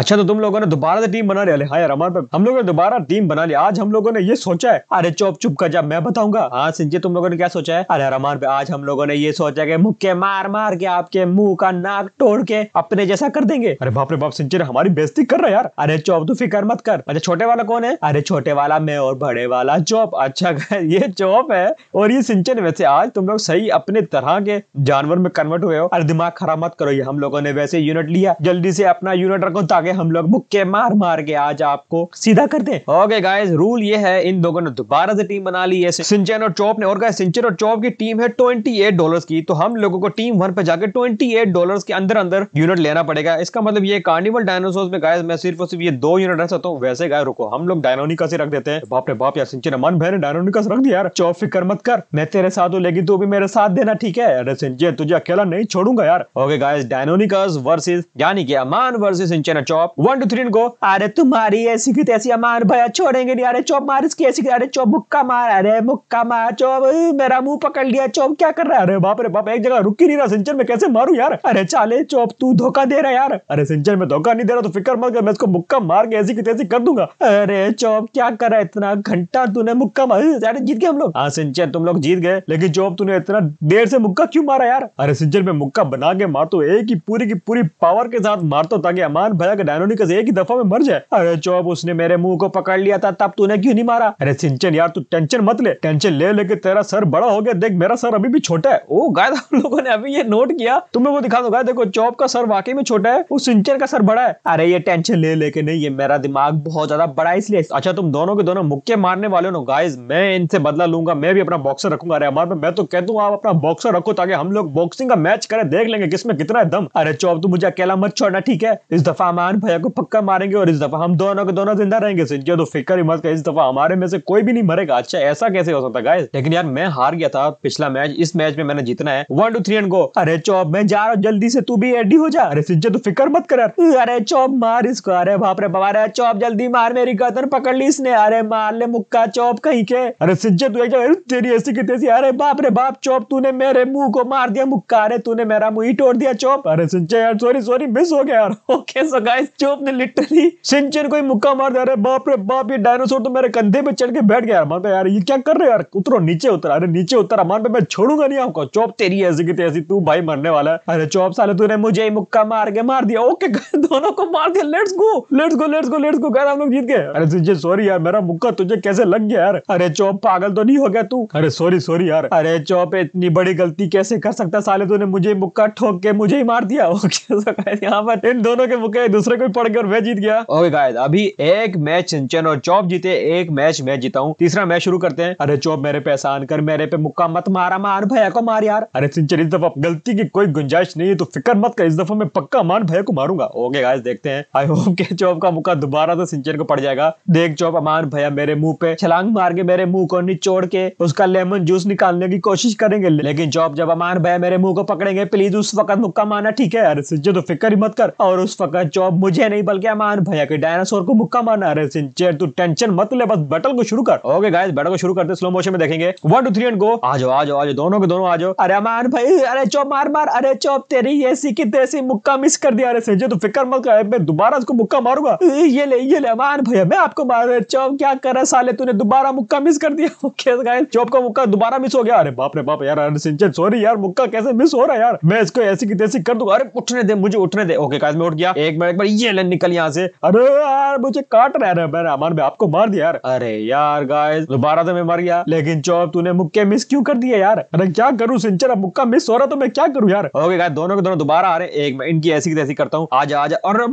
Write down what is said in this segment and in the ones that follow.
अच्छा तो तुम लोगों ने दोबारा से तो टीम बना लिया हाँ यार हमारे हम लोगों ने दोबारा टीम बना लिया आज हम लोगों ने ये सोचा है अरे चौप चुप कर जा मैं बताऊंगा हाँ सिंह तुम लोगों ने क्या सोचा है अरे हमार पे आज हम लोगों ने ये सोचा है मुक्के मार मार के आपके मुंह का नाक तोड़ के अपने जैसा कर देंगे अरे बाप रे बाप सिंचन हमारी बेस्ती कर रहा यार अरे चौप तू फिक्र मत कर अच्छा छोटे वाला कौन है अरे छोटे वाला मैं और बड़े वाला चौप अच्छा ये चौप है और ये सिंचन वैसे आज तुम लोग सही अपने तरह के जानवर में कन्वर्ट हुए हो अरे दिमाग खराब मत करो ये हम लोगों ने वैसे यूनिट लिया जल्दी से अपना यूनिट रखो ताकि आगे हम लोग मुक्के मार मार के आज आपको सीधा कर दे ओके गाइज रूल ये है इन दोनों ने दोबारा से टीम बना ली है सिंचन और चौप ने और गाय सिंचन और चौप की टीम है ट्वेंटी एट डॉलर की तो हम लोगों को टीम वन पे जाकर ट्वेंटी एट डॉलर के अंदर अंदर यूनिट लेना पड़ेगा इसका मतलब ये कार्निवल डायनासोर में गाय मैं सिर्फ और सिर्फ ये दो यूनिट रख सकता हूँ वैसे गाय रुको हम लोग डायनोनिका से रख देते हैं बाप रे बाप यार सिंचन मन भैर डायनोनिका से रख दिया यार चौप फिक्र मत कर मैं तेरे साथ हूँ लेकिन तू भी मेरे साथ देना ठीक है अरे सिंचन तुझे अकेला नहीं छोड़ूंगा यार ओके गाइस डायनोनिकस वर्सेज यानी कि अमान वर्सेज सिंचन चौप चौप वन टू थ्री गो अरे तुम्हारी ऐसी की तैसी अमार भैया छोड़ेंगे नहीं अरे चौप मार इसकी ऐसी अरे चौप मुक्का मार अरे मुक्का मार चौप मेरा मुंह पकड़ लिया चौप क्या कर रहा है अरे बाप रे बाप एक जगह रुक ही नहीं रहा सिंचर में कैसे मारू यार अरे चाले चौप तू धोखा दे रहा यार अरे सिंचर में धोखा नहीं दे रहा तो फिक्र मत कर मैं इसको मुक्का मार के ऐसी की तैसी कर दूंगा अरे चौप क्या कर रहा है इतना घंटा तूने मुक्का मार अरे जीत गए हम लोग हाँ सिंचर तुम लोग जीत गए लेकिन चौप तूने इतना देर से मुक्का क्यों मारा यार अरे सिंचर में मुक्का बना के मार तो एक ही पूरी की पूरी पावर के साथ मार तो ताकि अमान भैया के डायनोनी का एक ही दफा में मर जाए अरे चौब उसने मेरे मुंह को पकड़ लिया था तब तूने क्यों नहीं मारा अरे सिंचन यार तू टेंशन मत ले टेंशन ले लेके तेरा सर बड़ा हो गया देख मेरा सर अभी भी छोटा है ओ गाय आप लोगों ने अभी ये नोट किया तुम्हें वो दिखा दो गाय देखो चौब का सर वाकई में छोटा है उस सिंचन का सर बड़ा है अरे ये टेंशन ले लेके नहीं ये मेरा दिमाग बहुत ज्यादा बड़ा है इसलिए अच्छा तुम दोनों के दोनों मुक्के मारने वाले हो गाइज मैं इनसे बदला लूंगा मैं भी अपना बॉक्सर रखूंगा अरे हमारे मैं तो कहता हूँ आप अपना बॉक्सर रखो ताकि हम लोग बॉक्सिंग का मैच करें देख लेंगे किसमें कितना है दम अरे चौब तू मुझे अकेला मत छोड़ना ठीक है इस दफा अमान खान भैया को पक्का मारेंगे और इस दफा हम दोनों के दोनों जिंदा रहेंगे सिंजो तो फिक्र ही मत कर इस दफा हमारे में से कोई भी नहीं मरेगा अच्छा ऐसा कैसे हो सकता गाय लेकिन यार मैं हार गया था पिछला मैच इस मैच में मैंने जीतना है one two three and go अरे चौब मैं जा रहा हूँ जल्दी से तू भी एडी हो जा अरे सिंजो तो फिक्र मत कर अरे चौब मार इसको अरे बाप रे बाबा अरे चौब जल्दी मार मेरी गर्दन पकड़ ली इसने अरे मार ले मुक्का चौब कहीं के अरे सिंजो तू तेरी ऐसी की तेजी अरे बाप रे बाप चौब तूने मेरे मुंह को मार दिया मुक्का अरे तूने मेरा मुंह ही तोड़ दिया चौब अरे सिंचे यार सॉरी सॉरी मिस हो गया यार ओके सो गाइस गाइस चोप ने लिटरली सिंचन को ही मुक्का मार दिया अरे बाप रे बाप ये डायनासोर तो मेरे कंधे पे चढ़ के बैठ गया मान भाई यार ये क्या कर रहे हो यार उतरो नीचे उतर अरे नीचे उतर मान पे मैं छोड़ूंगा नहीं आपको चोप तेरी ऐसी की तैसी तू भाई मरने वाला है अरे चोप साले तूने मुझे ही मुक्का मार के मार दिया ओके दोनों को मार दिया let's go let's go let's go let's go guys हम लोग जीत गए अरे सिंचन सॉरी यार मेरा मुक्का तुझे कैसे लग गया यार अरे चोप पागल तो नहीं हो गया तू अरे सॉरी सॉरी यार अरे चोप इतनी बड़ी गलती कैसे कर सकता साले तूने मुझे मुक्का ठोक के मुझे ही मार दिया ओके तो यहाँ पर इन दोनों के मुक्के दूसरे दूसरे को पड़ गया और वह जीत गया ओके गाइस अभी एक मैच सिंचन और चौप जीते एक मैच मैं जीता हूँ तीसरा मैच शुरू करते हैं अरे चौप मेरे पे आसान कर मेरे पे मुक्का मत मारा मार भैया को मार यार अरे सिंचन इस दफा गलती की कोई गुंजाइश नहीं है तो फिक्र मत कर इस दफा मैं पक्का मान भैया को मारूंगा ओके गाइस देखते हैं आई होप के चौप का मुक्का दोबारा तो सिंचन को पड़ जाएगा देख चौप अमान भैया मेरे मुंह पे छलांग मार के मेरे मुंह को निचोड़ के उसका लेमन जूस निकालने की कोशिश करेंगे लेकिन चौप जब अमान भैया मेरे मुंह को पकड़ेंगे प्लीज उस वक्त मुक्का मारना ठीक है अरे सिंचन तो फिक्र ही मत कर और उस वक्त चौप मुझे नहीं बल्कि अमान भैया के डायनासोर को मुक्का मारना अरे सिंचर तू टेंशन मत ले बस बैटल को शुरू कर ओके गाइस बैटल को शुरू करते स्लो मोशन में देखेंगे one two three and go आ जाओ आ जाओ आ जाओ दोनों के दोनों आ जाओ अरे अमान भाई अरे चौप मार मार अरे चौप तेरी ऐसी की तैसी मुक्का मिस कर दिया अरे सिंचर तू फिक्र मत कर मैं दोबारा उसको मुक्का मारूंगा ये ले ये ले अमान भैया मैं आपको मार रहा चौप क्या कर रहा साले तूने दोबारा मुक्का मिस कर दिया ओके गाइस चौप का मुक्का दोबारा मिस हो गया अरे बाप रे बाप यार अरे सिंचर सॉरी यार मुक्का कैसे मिस हो रहा है यार मैं इसको ऐसी की तैसी कर दूंगा अरे उठने दे मुझे उठने दे ओके गाइस मैं उठ गया एक मिनट एक बार ये ले निकल यहाँ से अरे यार मुझे काट रहा है मैं रहमान भाई आपको मार दिया यार अरे यार गाय दोबारा तो मैं मर गया लेकिन चौब तूने मुक्के मिस क्यों कर दिया यार अरे क्या करूँ सिंचर अब मुक्का मिस हो रहा तो मैं क्या करूँ यार ओके गाय दोनों के दोनों दोबारा आ रहे एक मैं इनकी ऐसी तैसी करता हूँ आज आज अरे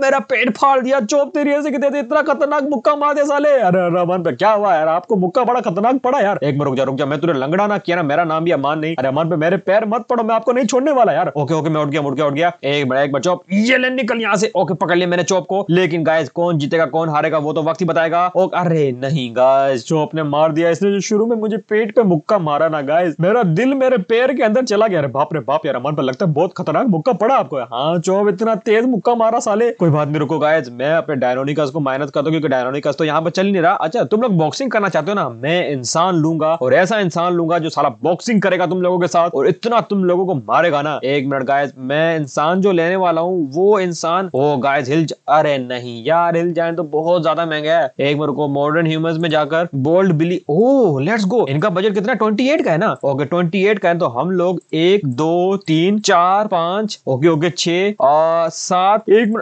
मेरा पेट फाड़ दिया चौब तेरी ऐसे देते इतना खतरनाक मुक्का मार दे साले अरे रहमान पे क्या हुआ यार आपको मुक्का बड़ा खतरनाक पड़ा यार एक मैं रुक जा रुक जा मैं तुझे लंगड़ा ना किया ना मेरा नाम भी अमान नहीं अरे अमान पे मेरे पैर मत पड़ो मैं आपको नहीं छोड़ने वाला यार ओके ओके मैं उठ गया उठ गया उठ गया एक बड़ा एक बचो ये लेन निकल यहाँ से ओके पकड़ लिया मैंने चौप को लेकिन गाइस कौन जीतेगा कौन हारेगा वो तो वक्त ही बताएगा और अरे नहीं गाइस चौप ने मार दिया इसने जो शुरू में मुझे पेट पे मुक्का मारा ना गाइस मेरा दिल मेरे पैर के अंदर चला गया अरे बाप रे बाप यार मन पर लगता है बहुत खतरनाक मुक्का पड़ा आपको हाँ चौप इतना तेज मुक्का मारा साले कोई बात नहीं रुको गाइस मैं अपने डायनोनिकस को मेहनत करता हूँ क्योंकि डायनोनिकस तो यहाँ पर चल नहीं रहा अच्छा तुम लोग बॉक्सिंग करना चाहते हो ना मैं इंसान लूंगा और ऐसा इंसान लूंगा जो सारा बॉक्सिंग करेगा तुम लोगों के साथ और इतना तुम लोगों को मारेगा ना एक मिनट गायस मैं इंसान जो लेने वाला हूँ वो इंसान ओ गाइस हिल अरे नहीं यार हिल जाए तो बहुत ज्यादा महंगा है एक मेरे को मॉडर्न ह्यूमन में जाकर bold Billy O let's go इनका बजट कितना ट्वेंटी एट का है ना ओके ट्वेंटी एट का है तो हम लोग एक दो तीन चार पांच ओके ओके छे और सात एक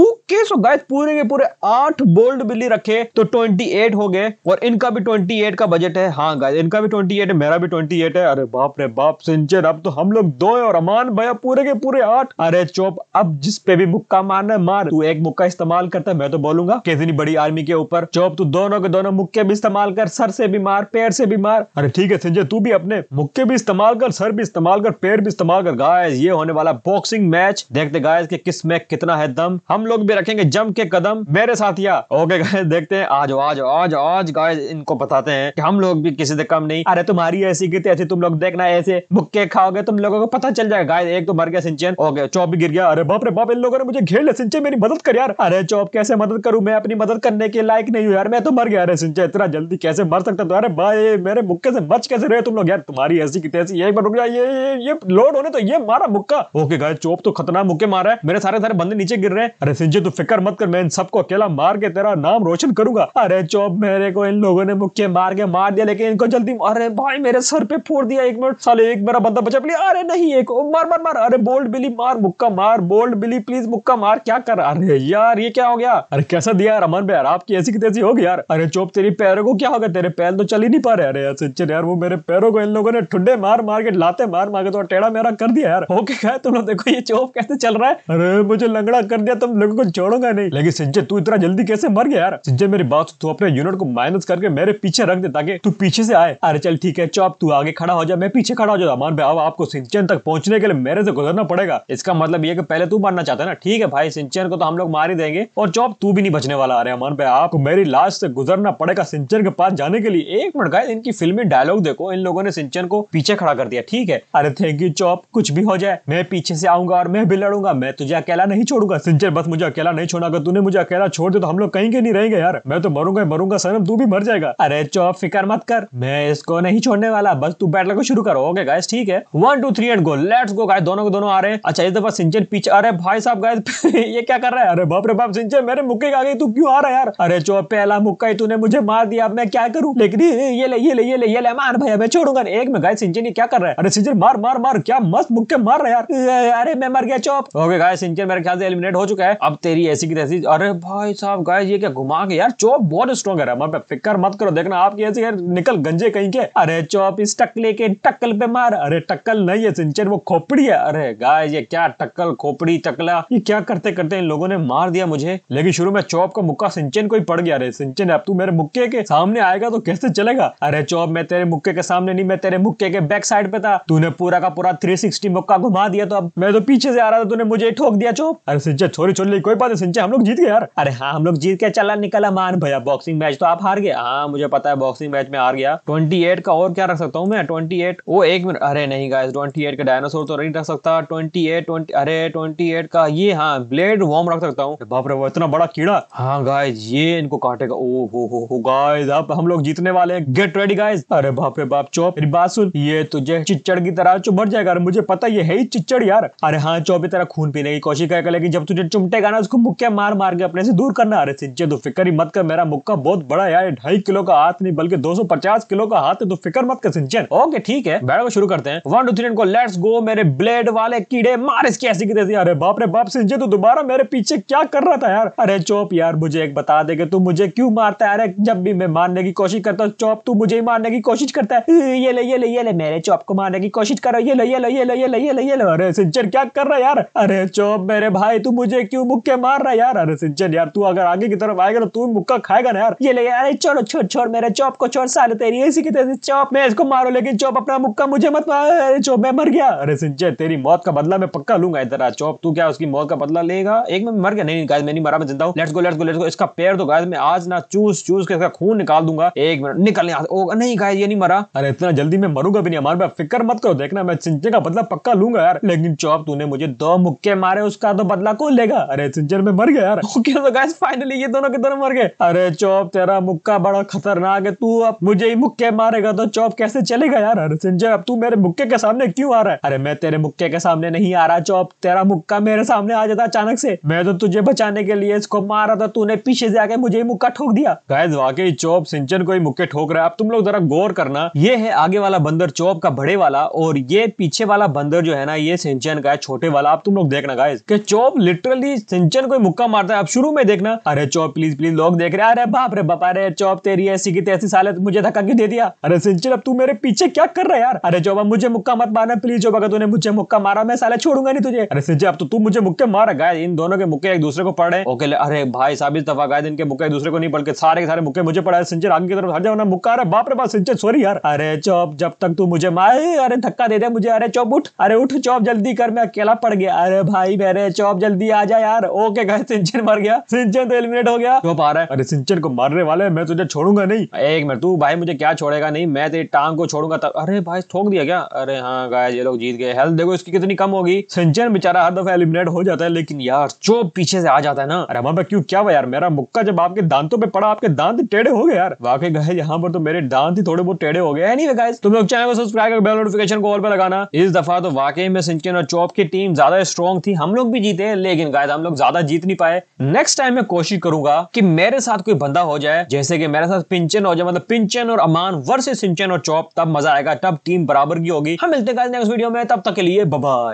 ओके सो गाइस पूरे के पूरे आठ बोल्ड बिल्ली रखे तो ट्वेंटी एट हो गए और इनका भी ट्वेंटी एट का बजट है हाँ गाइस इनका भी ट्वेंटी एट है मेरा भी ट्वेंटी एट है अरे बाप रे बाप सिंचर अब तो हम लोग दो है और अमान भैया पूरे के पूरे आठ अरे चौप अब जिस पे भी मुक्का मारना है मार तू एक मुक्का इस्तेमाल करता है मैं तो बोलूंगा कितनी बड़ी आर्मी के ऊपर चौप तू दोनों के दोनों मुक्के भी इस्तेमाल कर सर से भी मार पैर से भी मार अरे ठीक है संजय तू भी अपने मुक्के भी इस्तेमाल कर सर भी इस्तेमाल कर पैर भी इस्तेमाल कर गायस ये होने वाला बॉक्सिंग मैच देखते गायस के किस में कितना है दम हम लोग भी रखेंगे जम के कदम मेरे साथिया ओके गाय देखते हैं आज आज आज आज गाय इनको बताते हैं कि हम लोग भी किसी से कम नहीं अरे तुम्हारी ऐसी की ऐसी तुम लोग देखना ऐसे मुक्के खाओगे तुम लोगों को पता चल जाएगा गाय एक तो मर गया सिंचन ओके चौप भी गिर गया अरे बाप रे बाप इन लोगों ने मुझे खेल सिंचे मेरी मदद कर यार अरे चौप कैसे मदद करूं मैं अपनी मदद करने के लायक नहीं हूँ यार मैं तो मर गया अरे सिंचे इतना जल्दी कैसे मर सकता तो अरे भाई मेरे मुक्के से बच कैसे रहे तुम लोग यार तुम्हारी ऐसी की तैसी एक बार रुक जाए ये ये लोड होने तो ये मारा मुक्का ओके गाय चौप तो खतरनाक मुक्के मारा है मेरे सारे सारे बंदे नीचे गिर रहे हैं अरे सिंचे तू फिक्र मत कर मैं इन सबको अकेला मार के तेरा नाम रोशन करूंगा अरे चौप मेरे को इन लोगों ने मुक्के मार के मार दिया लेकिन इनको जल्दी अरे भाई मेरे सर पे फोड़ दिया एक मिनट साले एक मेरा बंदा बचा प्लीज अरे नहीं एक मार मार मार अरे बोल्ड बिली मार मुक्का मार बोल्ड बिली प्लीज मुक्का मार क्या कर अरे यार ये क्या हो गया अरे कैसा दिया अमन यार आपकी ऐसी की तैसी होगी यार अरे चोप तेरी पैरों को क्या हो गया तेरे पैर तो चल ही नहीं पा रहे अरे यार सचिन यार वो मेरे पैरों को इन लोगों ने ठुडे मार मार के लाते मार मार के तो टेढ़ा मेरा कर दिया यार ओके क्या तुम लोग देखो ये चोप कैसे चल रहा है अरे मुझे लंगड़ा कर दिया तुम लोगों को छोड़ूंगा नहीं लेकिन सिंचे तू इतना जल्दी कैसे मर गया यार सिंचे मेरी बात तू अपने यूनिट को माइनस करके मेरे पीछे रख दे ताकि तू पीछे से आए अरे चल ठीक है चोप तू आगे खड़ा हो जा मैं पीछे खड़ा हो जाऊ अमान भाई आपको सिंचन तक पहुंचने के लिए मेरे से गुजरना पड़ेगा इसका मतलब ये कि पहले तू मारना चाहता है ना ठीक है भाई सिंचन को तो हम लोग मार ही देंगे और जॉब तू भी नहीं बचने वाला आ रहे अमन पे आप मेरी लास्ट से गुजरना पड़ेगा सिंचर के पास जाने के लिए एक मिनट गाय इनकी फिल्मी डायलॉग देखो इन लोगों ने सिंचन को पीछे खड़ा कर दिया ठीक है अरे थैंक यू चॉप कुछ भी हो जाए मैं पीछे से आऊंगा और मैं भी लड़ूंगा मैं तुझे अकेला नहीं छोड़ूंगा सिंचर बस मुझे अकेला नहीं छोड़ा अगर तूने मुझे अकेला छोड़ दे तो हम लोग कहीं के नहीं रहेंगे यार मैं तो मरूंगा मरूंगा सनम तू भी मर जाएगा अरे चौप फिक्र मत कर मैं इसको नहीं छोड़ने वाला बस तू बैटल को शुरू करो ओके गाय ठीक है one two three and go let's go guy दोनों दोनों आ रहे हैं अच्छा इस दफा सिंचन पीछे अरे भाई साहब गाय ये क्या कर रहा है अरे बाप रे बाप सिंचे मेरे मुक्के आ गई तू क्यों आ रहा है यार अरे चो पहला मुक्का ही तूने मुझे मार दिया अब मैं क्या करूँ लेकिन ये ले ये ले ये ले ये ले मान भाई मैं छोड़ूंगा एक में गाय सिंचे सिंचन क्या कर रहा है अरे सिंचे मार मार मार क्या मस्त मुक्के मार रहा है यार अरे मैं मर गया चौप ओके गाय सिंचे मेरे ख्याल से एलिमिनेट हो चुका है अब तेरी ऐसी की तैसी अरे भाई साहब गाय ये क्या घुमा के यार चौप बहुत स्ट्रॉन्ग है मैं फिक्र मत करो देखना आपकी ऐसे निकल गंजे कहीं के अरे चौप इस टकले के टक्कल पे मार अरे टक्कल नहीं है सिंचे वो खोपड़ी है अरे गाय ये क्या टक्कल खोपड़ी टकला ये क्या कर करते करते इन लोगों ने मार दिया मुझे लेकिन शुरू में चौप का मुक्का सिंचन को ही पड़ गया रे सिंचन अब तू मेरे मुक्के के सामने आएगा तो कैसे चलेगा अरे चौप मैं तेरे मुक्के के सामने नहीं मैं तेरे मुक्के के बैक साइड पे था तूने पूरा का पूरा थ्री सिक्सटी मुक्का घुमा दिया तो अब मैं तो पीछे से आ रहा था तूने मुझे ठोक दिया चौप अरे सिंचन छोरी छोड़ ली कोई बात नहीं सिंचन हम लोग जीत गए यार अरे हाँ हम लोग जीत के चला निकला मान भैया बॉक्सिंग मैच तो आप हार गए हाँ मुझे पता है बॉक्सिंग मैच में हार गया ट्वेंटी का और क्या रख सकता हूँ मैं ट्वेंटी वो एक मिनट अरे नहीं गाय ट्वेंटी का डायनासोर तो नहीं रख सकता ट्वेंटी एट ट्वेंटी अरे ट्वेंटी का ये हाँ ब्लेड वार्म रख सकता हूँ बाप रे वो इतना बड़ा कीड़ा हाँ गाइज ये इनको काटेगा ओ हो हो हो गाइज अब हम लोग जीतने वाले हैं गेट रेडी गाइज अरे बाप रे बाप चौप मेरी बात सुन ये तुझे तो चिच्चड़ की तरह चुप चुभर जाएगा अरे मुझे पता ये है ही चिच्चड़ यार अरे हाँ चौप की तरह खून पीने की कोशिश करेगा लेकिन जब तुझे चुमटेगा ना उसको मुक्के मार मार के अपने से दूर करना अरे सिंचे तो फिक्र ही मत कर मेरा मुक्का बहुत बड़ा यार ढाई किलो का हाथ नहीं बल्कि दो सौ पचास किलो का हाथ है तो फिक्र मत कर सिंचन ओके ठीक है बैठ को शुरू करते हैं वन टू थ्री को लेट्स गो मेरे ब्लेड वाले कीड़े मार इसकी ऐसी की अरे बाप रे बाप सिंचे तो दोबारा मेरे पीछे क्या कर रहा था यार अरे चौप यार मुझे एक बता दे तू मुझे क्यों मारता है अरे जब भी मैं मारने की कोशिश करता हूँ चौप तू मुझे ही मारने की कोशिश करता है ये ले ये ले ये ले मेरे चौप को मारने की कोशिश करो ये ले ये ले ये ले ये ले ये ले ये ले अरे सिंचर क्या कर रहा है यार अरे चौप मेरे भाई तू मुझे क्यों मुक्के मार रहा है यार अरे सिंचर यार तू अगर आगे की तरफ आएगा तो तू मुक्का खाएगा ना यार ये ले अरे छोड़ो छोड़ छोड़ मेरे चौप को छोड़ साल तेरी ऐसी की तेरी चौप मैं इसको मारो लेकिन चौप अपना मुक्का मुझे मत मार अरे चौप मैं मर गया अरे सिंचर तेरी मौत का बदला मैं पक्का लूंगा इधर चौप तू क्या उसकी मौत का बदला बदला लेगा एक में मर गया नहीं, नहीं गाइस मैं नहीं मरा मैं जिंदा हूँ let's go let's go let's go इसका पैर तो गाइस मैं आज ना चूस चूस के इसका खून निकाल दूंगा एक मिनट निकल ओ नहीं गाइस ये नहीं मरा अरे इतना जल्दी मैं मरूंगा भी नहीं हमारे पे फिक्र मत करो देखना मैं चिंचे का बदला पक्का लूंगा यार लेकिन चौप तूने मुझे दो मुक्के मारे उसका तो बदला कौन लेगा अरे चिंचे में मर गया यार ओके तो गाइस फाइनली ये दोनों के दोनों मर गए अरे चौप तेरा मुक्का बड़ा खतरनाक है तू अब मुझे ही मुक्के मारेगा तो चौप कैसे चलेगा यार अरे चिंचे अब तू मेरे मुक्के के सामने क्यों आ रहा है अरे मैं तेरे मुक्के के सामने नहीं आ रहा चौप तेरा मुक्का मेरे सामने आ जाता था अचानक से मैं तो तुझे बचाने के लिए इसको मार रहा था तूने पीछे से आके मुझे मुक्का ठोक दिया गायज वाकई चौप सिंचन को ही मुक्के ठोक रहा है अब तुम लोग जरा गौर करना ये है आगे वाला बंदर चौप का बड़े वाला और ये पीछे वाला बंदर जो है ना ये सिंचन का है छोटे वाला आप तुम लोग देखना गाइज के चौप लिटरली सिंचन को मुक्का मारता है आप शुरू में देखना अरे चौप प्लीज प्लीज लोग देख रहे हैं अरे बाप रे बाप अरे चौप तेरी ऐसी की तैसी साल मुझे धक्का क्यों दे दिया अरे सिंचन अब तू मेरे पीछे क्या कर रहा है यार अरे चौप मुझे मुक्का मत मारना प्लीज चौप अगर तूने मुझे मुक्का मारा मैं साले छोड़ूंगा नहीं तुझे अरे सिंचन अब तो तू मुझे मुक्के मार गाय इन दोनों के मुक्के एक दूसरे को पड़ रहे ओके अरे भाई साहब इस दफा गाय इनके मुक्के एक दूसरे को नहीं पढ़ के सारे के सारे मुक्के मुझे पढ़ा है सिंचर आगे की तरफ हर जाओ ना मुक्का अरे बाप रे बाप सिंचर सॉरी यार अरे चौप जब तक तू मुझे मारे अरे धक्का दे दे मुझे अरे चौप उठ अरे उठ चौप जल्दी कर मैं अकेला पड़ गया अरे भाई मेरे चौप जल्दी आ जा यार ओके गाय सिंचर मर गया सिंचर तो एलिमिनेट हो गया चौप आ रहा है अरे सिंचर को मारने वाले मैं तुझे छोड़ूंगा नहीं एक मिनट तू भाई मुझे क्या छोड़ेगा नहीं मैं तेरी टांग को छोड़ूंगा तब अरे भाई ठोक दिया क्या अरे हाँ गाय ये लोग जीत गए हेल्थ देखो इसकी कितनी कम होगी सिंचर बेचारा हर दफा एलिमिनेट हो जाता है लेकिन यार जो पीछे से आ जाता है ना अरे वहां पर क्यों क्या हुआ यार मेरा मुक्का जब आपके दांतों पे पड़ा आपके दांत टेढ़े हो गए यार वाकई गए यहाँ पर तो मेरे दांत ही थोड़े बहुत टेढ़े हो गए एनीवे गाइस तुम लोग चैनल को सब्सक्राइब कर बेल नोटिफिकेशन को ऑल पर लगाना इस दफा तो वाकई में सिंचन और चौप की टीम ज्यादा स्ट्रॉन्ग थी हम लोग भी जीते लेकिन गाइस हम लोग ज्यादा जीत नहीं पाए नेक्स्ट टाइम मैं कोशिश करूंगा कि मेरे साथ कोई बंदा हो जाए जैसे कि मेरे साथ पिंचन हो जाए मतलब पिंचन और अमान वर्सेस सिंचन और चौप तब मजा आएगा तब टीम बराबर की होगी हम मिलते हैं नेक्स्ट वीडियो में तब तक के लिए बाय